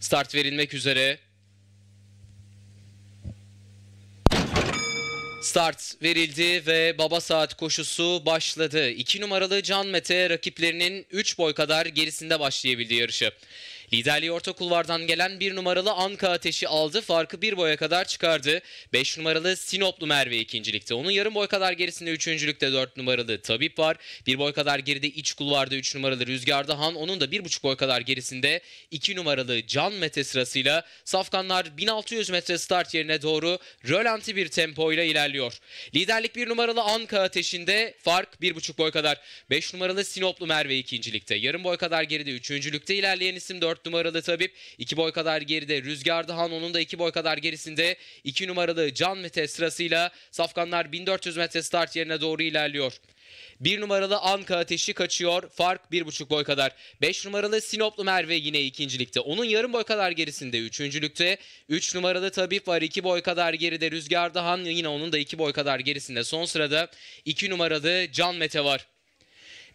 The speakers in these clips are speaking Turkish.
Start verilmek üzere. Start verildi ve baba saat koşusu başladı. 2 numaralı Can Mete rakiplerinin 3 boy kadar gerisinde başlayabildi yarışı. Liderliği orta kulvardan gelen bir numaralı Anka Ateş'i aldı. Farkı bir boya kadar çıkardı. Beş numaralı Sinoplu Merve ikincilikte. Onun yarım boy kadar gerisinde üçüncülükte dört numaralı Tabip var. Bir boy kadar geride iç kulvarda üç numaralı Rüzgarda Han. Onun da bir buçuk boy kadar gerisinde iki numaralı Can Mete sırasıyla Safkanlar 1600 metre start yerine doğru rölanti bir tempoyla ilerliyor. Liderlik bir numaralı Anka Ateş'inde fark bir buçuk boy kadar. Beş numaralı Sinoplu Merve ikincilikte. Yarım boy kadar geride üçüncülükte ilerleyen isim dört 4 numaralı Tabip 2 boy kadar geride Rüzgar Dahan onun da 2 boy kadar gerisinde 2 numaralı Can Mete sırasıyla safkanlar 1400 metre start yerine doğru ilerliyor. 1 numaralı Anka Ateşi kaçıyor. Fark 1,5 boy kadar. 5 numaralı Sinoplu Merve yine ikincilikte. Onun yarım boy kadar gerisinde üçüncülükte. 3 üç numaralı Tabip var 2 boy kadar geride. Rüzgar Dahan yine onun da 2 boy kadar gerisinde. Son sırada 2 numaralı Can Mete var.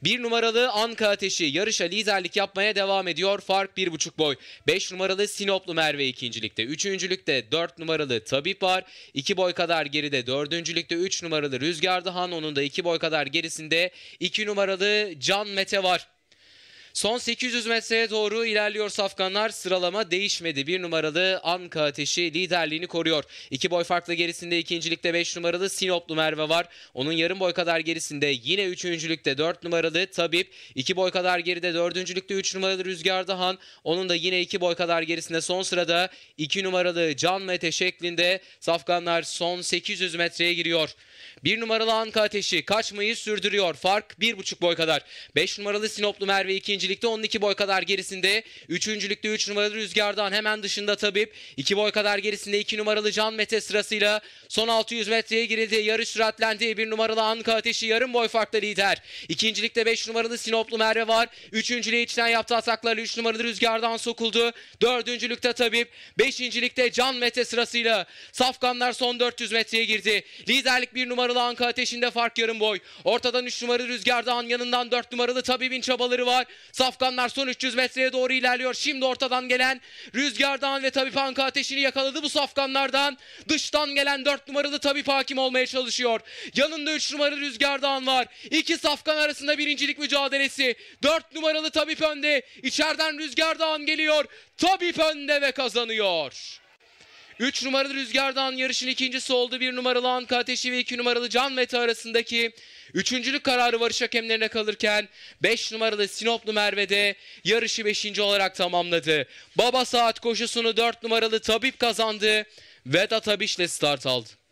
1 numaralı Anka Ateşi yarışa liderlik yapmaya devam ediyor. Fark 1,5 boy. 5 numaralı Sinoplu Merve ikincilikte. Üçüncülükte 4 numaralı Tabip var. 2 boy kadar geride dördüncülükte 3 numaralı Rüzgar Dahan. Onun da 2 boy kadar gerisinde 2 numaralı Can Mete var. Son 800 metreye doğru ilerliyor Safkanlar. Sıralama değişmedi. Bir numaralı Anka Ateşi liderliğini koruyor. İki boy farklı gerisinde ikincilikte 5 numaralı Sinoplu Merve var. Onun yarım boy kadar gerisinde yine üçüncülükte 4 numaralı Tabip. İki boy kadar geride dördüncülükte 3 numaralı Rüzgar Dahan. Onun da yine iki boy kadar gerisinde son sırada 2 numaralı Can Mete şeklinde Safkanlar son 800 metreye giriyor. Bir numaralı Anka Ateşi kaçmayı sürdürüyor. Fark 1,5 boy kadar. 5 numaralı Sinoplu Merve ikinci ikincilikte 12 boy kadar gerisinde. Üçüncülükte 3 üç numaralı Rüzgar'dan hemen dışında Tabip. 2 boy kadar gerisinde 2 numaralı Can Mete sırasıyla son 600 metreye girildi. Yarış süratlendi. 1 numaralı Anka Ateşi yarım boy farkla lider. İkincilikte 5 numaralı Sinoplu Merve var. Üçüncülüğe içten yaptığı ataklarla 3 numaralı Rüzgar'dan sokuldu. Dördüncülükte Tabip. Beşincilikte Can Mete sırasıyla. Safkanlar son 400 metreye girdi. Liderlik 1 numaralı Anka Ateşi'nde fark yarım boy. Ortadan 3 numaralı Rüzgar'dan yanından 4 numaralı Tabip'in çabaları var. Safkanlar son 300 metreye doğru ilerliyor. Şimdi ortadan gelen Rüzgar'dan ve Tabip Anka ateşini yakaladı bu safkanlardan. Dıştan gelen 4 numaralı Tabip hakim olmaya çalışıyor. Yanında 3 numaralı Rüzgar'dan var. İki safkan arasında birincilik mücadelesi. 4 numaralı Tabip önde. İçeriden Rüzgar'dan geliyor. Tabip önde ve kazanıyor. 3 numaralı Rüzgardan yarışın ikincisi oldu. 1 numaralı Anka Ateşi ve 2 numaralı Can Mete arasındaki üçüncülük kararı varış hakemlerine kalırken 5 numaralı Sinoplu mervede yarışı 5. olarak tamamladı. Baba Saat koşusunu 4 numaralı Tabip kazandı. Vedat Abiş ile start aldı.